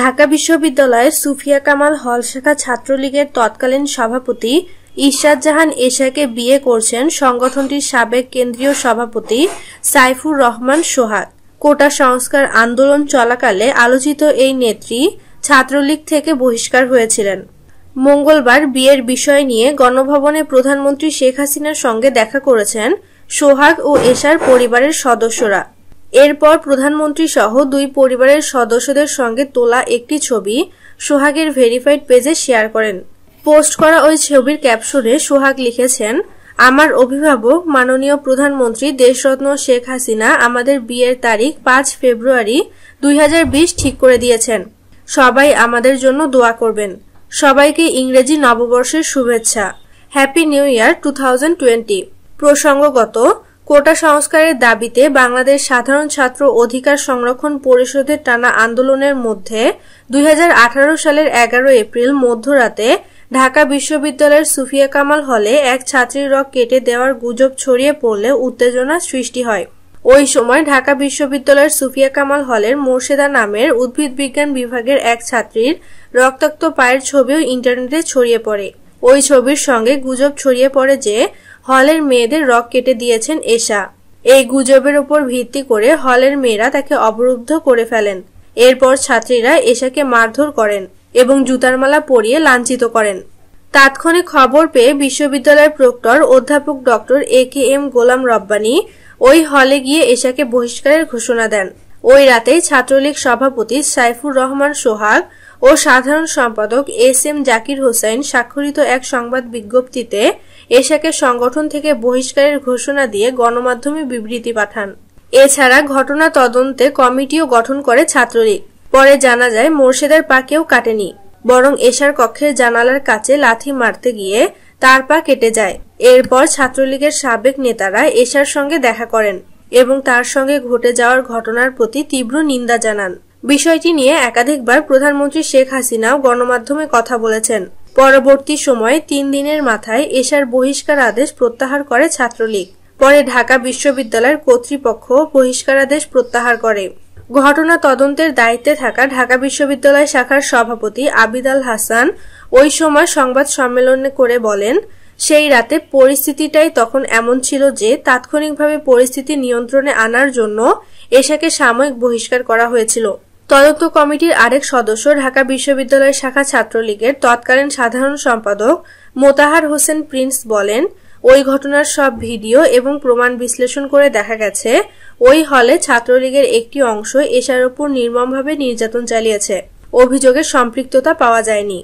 ঢাকা বিশ্ববিদ্যালয়ের সুফিয়া কামাল হল শাখা ছাত্রলীগের তৎকালীন সভাপতি ইশরাত জাহান এশাকে বিয়ে করছেন সংগঠনটির সাবেক কেন্দ্রীয় সভাপতি সাইফুর রহমান সোহাগ কোটা সংস্কার আন্দোলন চলাকালে আলোচিত এই নেত্রী ছাত্রলীগ থেকে বহিষ্কার হয়েছিলেন মঙ্গলবার বিয়ের বিষয় নিয়ে গণভবনে প্রধানমন্ত্রী শেখ হাসিনার সঙ্গে দেখা করেছেন সোহাগ ও এশার পরিবারের সদস্যরা এরপর প্রধানমন্ত্রী সহ দুই পরিবারের সদস্যদের সঙ্গে তোলা একটি ছবি সোহাগের ভেরিফাইড পেজে শেয়ার করেন পোস্ট করা ওই ছবির ক্যাপশনে সোহাগ লিখেছেন আমার অভিভাবক মাননীয় প্রধানমন্ত্রী দেশরত্ন শেখ হাসিনা আমাদের বিয়ের তারিখ পাঁচ ফেব্রুয়ারি দুই ঠিক করে দিয়েছেন সবাই আমাদের জন্য দোয়া করবেন সবাইকে ইংরেজি নববর্ষের শুভেচ্ছা হ্যাপি নিউ ইয়ার টু প্রসঙ্গগত কোটা সংস্কারের দাবিতে বাংলাদেশ সাধারণ ছাত্র অধিকার সংরক্ষণ পরিষদের টানা আন্দোলনের মধ্যে দুই সালের এগারো এপ্রিল মধ্যরাতে ঢাকা বিশ্ববিদ্যালয়ের সুফিয়া কামাল হলে এক ছাত্রীর রক কেটে দেওয়ার গুজব ছড়িয়ে পড়লে উত্তেজনা সৃষ্টি হয় ওই সময় ঢাকা বিশ্ববিদ্যালয়ের সুফিয়া কামাল হলের মোর্শেদা নামের উদ্ভিদ বিজ্ঞান বিভাগের এক ছাত্রীর রক্তাক্ত পায়ের ছবিও ইন্টারনেটে ছড়িয়ে পড়ে ওই ছবির সঙ্গে গুজব ছড়িয়ে পড়ে যে হলের মেয়েদের রক কেটে দিয়েছেন এশা এই গুজবের ওপর ভিত্তি করে হলের মেয়েরা তাকে অবরুদ্ধ করে ফেলেন এরপর ছাত্রীরা এশাকে মারধর করেন এবং জুতার মালা পরিয়ে লাঞ্ছিত করেন তাৎক্ষণিক খবর পেয়ে বিশ্ববিদ্যালয়ের প্রক্টর অধ্যাপক doctor A K M Golam Rabbani ওই হলে গিয়ে এশাকে বহিষ্কারের ঘোষণা দেন ওই রাতেই ছাত্রলীগ সভাপতি সাইফুর রহমান সোহাগ ও সাধারণ সম্পাদক এস এম জাকির হোসেন স্বাক্ষরিত এক সংবাদ বিজ্ঞপ্তিতে এশাকে সংগঠন থেকে বহিষ্কারের ঘোষণা দিয়ে গণমাধ্যমে বিবৃতি পাঠান এছাড়া ঘটনা তদন্তে কমিটিও গঠন করে ছাত্রলীগ পরে জানা যায় মোর্শেদার পা কেউ কাটেনি বরং এশার কক্ষের জানালার কাছে লাথি মারতে গিয়ে তার পা কেটে যায় এরপর ছাত্রলীগের সাবেক নেতারা এশার সঙ্গে দেখা করেন এবং তার সঙ্গে ঘটে যাওয়ার ঘটনার প্রতি তীব্র নিন্দা জানান বিষয়টি নিয়ে একাধিকবার প্রধানমন্ত্রী শেখ হাসিনাও গণমাধ্যমে কথা বলেছেন পরবর্তী সময়ে তিন দিনের মাথায় এশার বহিষ্কার আদেশ প্রত্যাহার করে ছাত্রলীগ পরে ঢাকা বিশ্ববিদ্যালয়ের কর্তৃপক্ষ বহিষ্কার আদেশ প্রত্যাহার করে ঘটনা তদন্তের দায়িত্বে থাকা ঢাকা বিশ্ববিদ্যালয় শাখার সভাপতি আবিদ আল হাসান ওই সময় সংবাদ সম্মেলনে করে বলেন সেই রাতে পরিস্থিতিটাই তখন এমন ছিল যে তাৎক্ষণিকভাবে পরিস্থিতি নিয়ন্ত্রণে আনার জন্য এশাকে সাময়িক বহিষ্কার করা হয়েছিল তদন্ত কমিটির আরেক সদস্য ঢাকা বিশ্ববিদ্যালয় শাখা ছাত্রলীগের তৎকালীন সাধারণ সম্পাদক মোতাহার হোসেন প্রিন্স বলেন ওই ঘটনার সব ভিডিও এবং প্রমাণ বিশ্লেষণ করে দেখা গেছে ওই হলে ছাত্রলীগের একটি অংশ এশার ওপর নির্মমভাবে নির্যাতন চালিয়েছে অভিযোগের সম্পৃক্ততা পাওয়া যায়নি